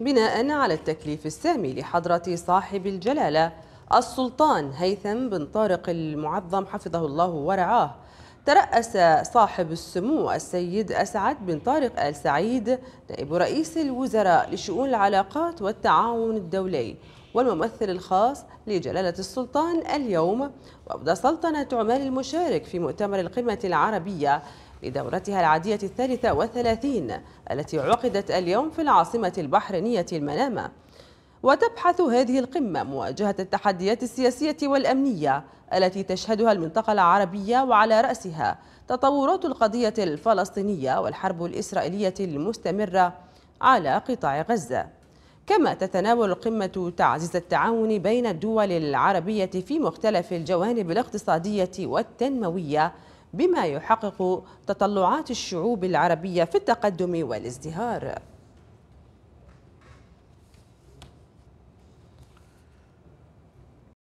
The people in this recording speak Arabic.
بناء على التكليف السامي لحضرة صاحب الجلالة السلطان هيثم بن طارق المعظم حفظه الله ورعاه ترأس صاحب السمو السيد أسعد بن طارق آل سعيد نائب رئيس الوزراء لشؤون العلاقات والتعاون الدولي والممثل الخاص لجلالة السلطان اليوم وفد سلطنة عمان المشارك في مؤتمر القمة العربية لدورتها العادية الثالثة والثلاثين التي عقدت اليوم في العاصمة البحرينية المنامة وتبحث هذه القمة مواجهة التحديات السياسية والأمنية التي تشهدها المنطقة العربية وعلى رأسها تطورات القضية الفلسطينية والحرب الإسرائيلية المستمرة على قطاع غزة كما تتناول القمة تعزيز التعاون بين الدول العربية في مختلف الجوانب الاقتصادية والتنموية بما يحقق تطلعات الشعوب العربية في التقدم والازدهار